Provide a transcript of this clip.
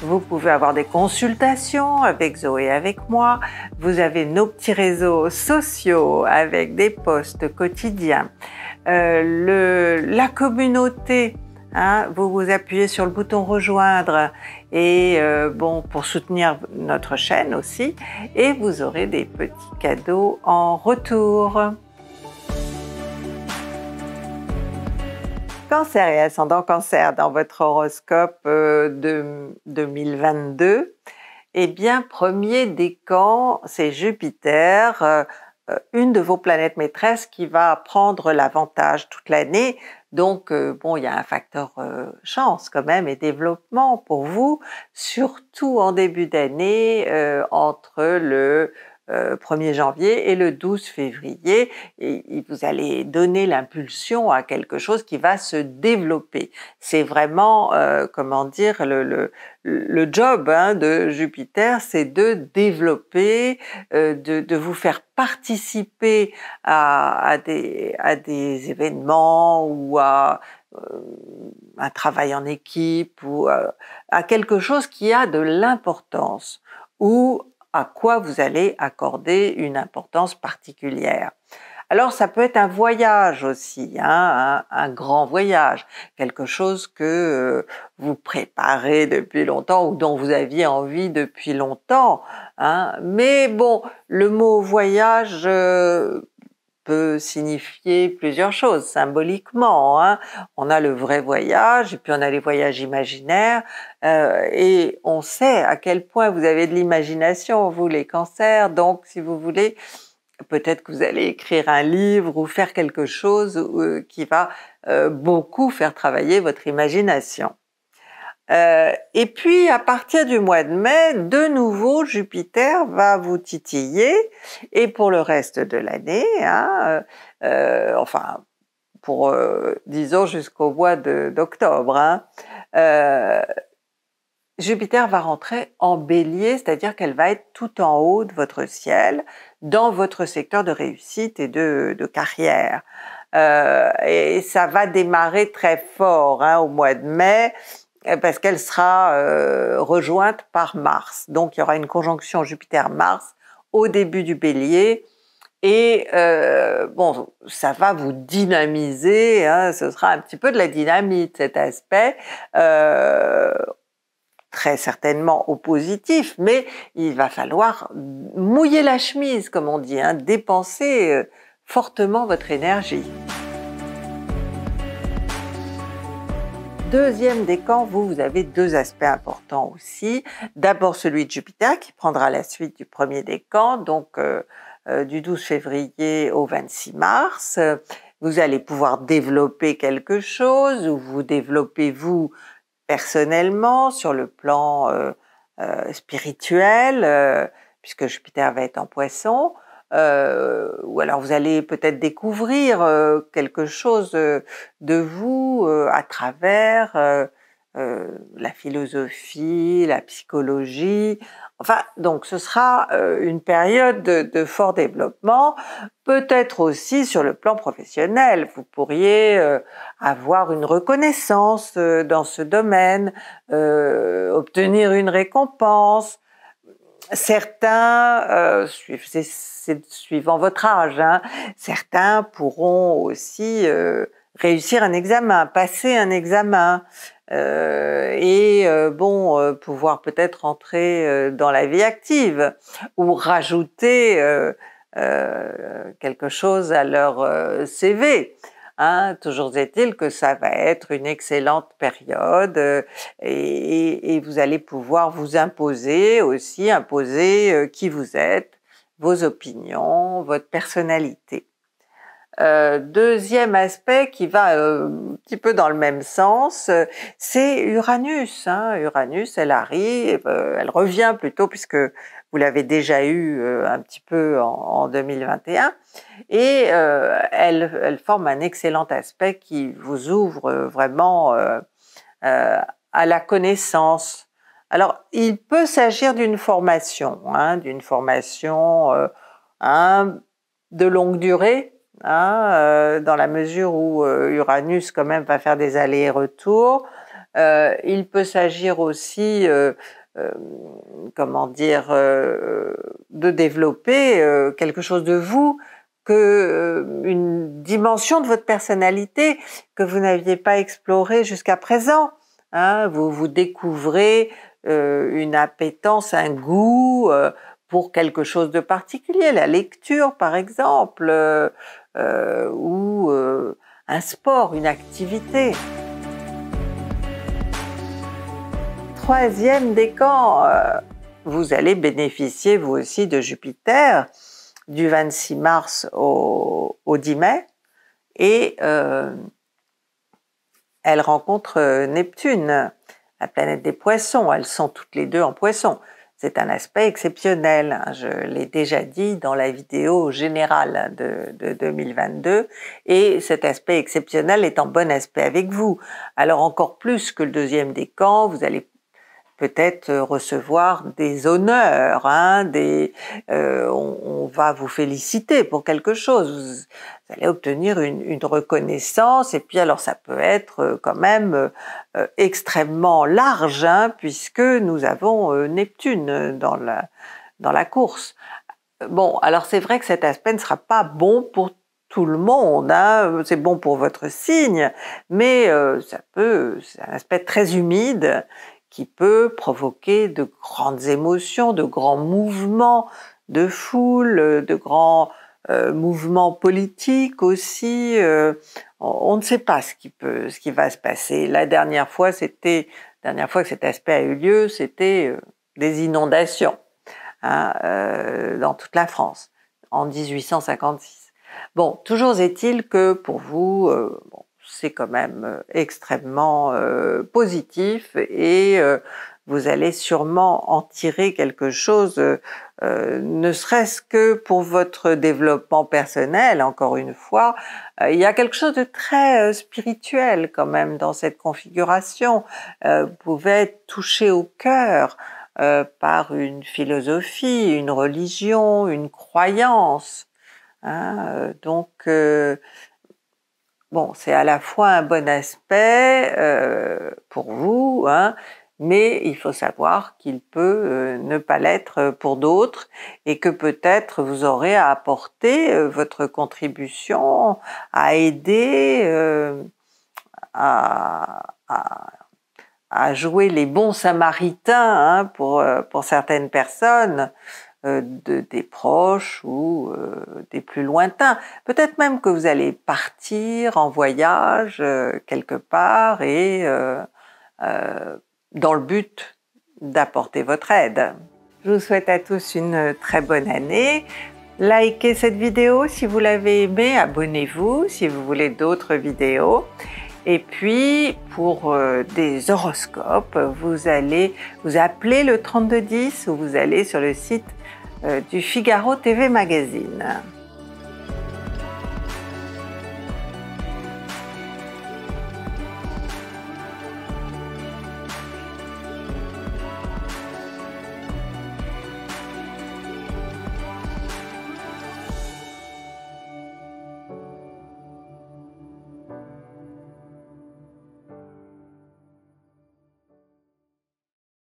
Vous pouvez avoir des consultations avec Zoé, et avec moi. Vous avez nos petits réseaux sociaux avec des posts quotidiens. Euh, la communauté hein, vous vous appuyez sur le bouton rejoindre et euh, bon pour soutenir notre chaîne aussi et vous aurez des petits cadeaux en retour. Cancer et ascendant cancer dans votre horoscope euh, de 2022, eh bien, premier décan, c'est Jupiter, euh, euh, une de vos planètes maîtresses qui va prendre l'avantage toute l'année. Donc, bon, il y a un facteur chance quand même et développement pour vous, surtout en début d'année, entre le 1er euh, janvier et le 12 février. Et, vous allez donner l'impulsion à quelque chose qui va se développer. C'est vraiment, euh, comment dire, le, le, le job hein, de Jupiter, c'est de développer, euh, de, de, vous faire participer à, à, des, à des événements ou à euh, un travail en équipe ou à, euh, à quelque chose qui a de l'importance ou à quoi vous allez accorder une importance particulière. Alors ça peut être un voyage aussi, hein, un, grand voyage, quelque chose que euh, vous préparez depuis longtemps ou dont vous aviez envie depuis longtemps. Hein. Mais bon, le mot voyage euh, peut signifier plusieurs choses symboliquement. Hein, on a le vrai voyage, et puis on a les voyages imaginaires, euh, et on sait à quel point vous avez de l'imagination, vous les cancers, donc si vous voulez, peut-être que vous allez écrire un livre ou faire quelque chose euh, qui va euh, beaucoup faire travailler votre imagination. Euh, et puis à partir du mois de mai, de nouveau Jupiter va vous titiller et pour le reste de l'année, hein, euh, enfin pour euh, disons jusqu'au mois d'octobre, hein, euh, Jupiter va rentrer en bélier, c'est-à-dire qu'elle va être tout en haut de votre ciel, dans votre secteur de réussite et de, de carrière. Euh, et ça va démarrer très fort hein, au mois de mai euh, parce qu'elle sera euh, rejointe par Mars. Donc il y aura une conjonction Jupiter-Mars au début du bélier. Et euh, bon, ça va vous dynamiser, hein. ce sera un petit peu de la dynamite cet aspect, très certainement au positif, mais il va falloir mouiller la chemise, comme on dit, hein, dépenser fortement votre énergie. deuxième décan, vous, vous avez deux aspects importants aussi. D'abord celui de Jupiter qui prendra la suite du premier décan, donc euh, euh, du 12 février au 26 mars. Vous allez pouvoir développer quelque chose ou vous développez vous personnellement sur le plan euh, spirituel, puisque Jupiter va être en poisson euh, ou alors vous allez peut-être découvrir euh, quelque chose euh, de vous euh, à travers la philosophie, la psychologie. Enfin, donc ce sera une période de, de fort développement, peut-être aussi sur le plan professionnel. Vous pourriez avoir une reconnaissance dans ce domaine, obtenir une récompense, certains, euh, c'est suivant votre âge, hein, certains pourront aussi euh, réussir un examen, passer un examen. Euh, et bon, pouvoir peut-être entrer dans la vie active ou rajouter quelque chose à leur CV. Hein, toujours est-il que ça va être une excellente période euh, et, vous allez pouvoir vous imposer aussi, imposer euh, qui vous êtes, vos opinions, votre personnalité. Euh, deuxième aspect qui va un petit peu dans le même sens, c'est Uranus. Hein. Uranus, elle arrive, elle revient plutôt puisque vous l'avez déjà eu euh, un petit peu en, 2021, et euh, elle, elle, forme un excellent aspect qui vous ouvre euh, vraiment à la connaissance. Alors, il peut s'agir d'une formation, hein, d'une formation hein, de longue durée, hein, dans la mesure où Uranus quand même va faire des allers-retours. Euh, il peut s'agir aussi, euh, euh, comment dire, de développer quelque chose de vous, que une dimension de votre personnalité que vous n'aviez pas explorée jusqu'à présent. Hein. vous vous découvrez une appétence, un goût pour quelque chose de particulier, la lecture par exemple, ou un sport, une activité. troisième décan, euh, vous allez bénéficier vous aussi de Jupiter du 26 mars au, 10 mai et euh, elle rencontre euh, Neptune, la planète des poissons. Elles sont toutes les deux en poissons. C'est un aspect exceptionnel. Hein, je l'ai déjà dit dans la vidéo générale de, 2022. Et cet aspect exceptionnel est en bon aspect avec vous. Alors encore plus que le deuxième décan, vous allez peut-être euh, recevoir des honneurs, hein, des, euh, on, va vous féliciter pour quelque chose, vous allez obtenir une, reconnaissance, et puis alors ça peut être euh, quand même extrêmement large, hein, puisque nous avons Neptune dans la, dans la course. Bon, alors c'est vrai que cet aspect ne sera pas bon pour tout le monde. Hein, c'est bon pour votre signe, mais ça peut, c'est un aspect très humide qui peut provoquer de grandes émotions, de grands mouvements de foule, de grands euh, mouvements politiques aussi. Euh, on, ne sait pas ce qui peut, ce qui va se passer. La dernière fois, c'était dernière fois que cet aspect a eu lieu, c'était euh, des inondations hein, dans toute la France en 1856. Bon, toujours est-il que pour vous, bon, c'est quand même euh, extrêmement euh, positif et euh, vous allez sûrement en tirer quelque chose, ne serait-ce que pour votre développement personnel, encore une fois. il y a quelque chose de très spirituel quand même dans cette configuration. vous pouvez être touché au cœur par une philosophie, une religion, une croyance. Hein, donc, Bon, c'est à la fois un bon aspect euh, pour vous, hein, mais il faut savoir qu'il peut euh, ne pas l'être pour d'autres et que peut-être vous aurez à apporter euh, votre contribution à aider à, jouer les bons samaritains hein, pour, pour certaines personnes. Euh, de, des proches ou euh, des plus lointains. Peut-être même que vous allez partir en voyage euh, quelque part et dans le but d'apporter votre aide. Je vous souhaite à tous une très bonne année. Likez cette vidéo si vous l'avez aimée, abonnez-vous si vous voulez d'autres vidéos. Et puis, pour des horoscopes, vous allez vous appeler le 3210 ou vous allez sur le site euh, du Figaro TV Magazine.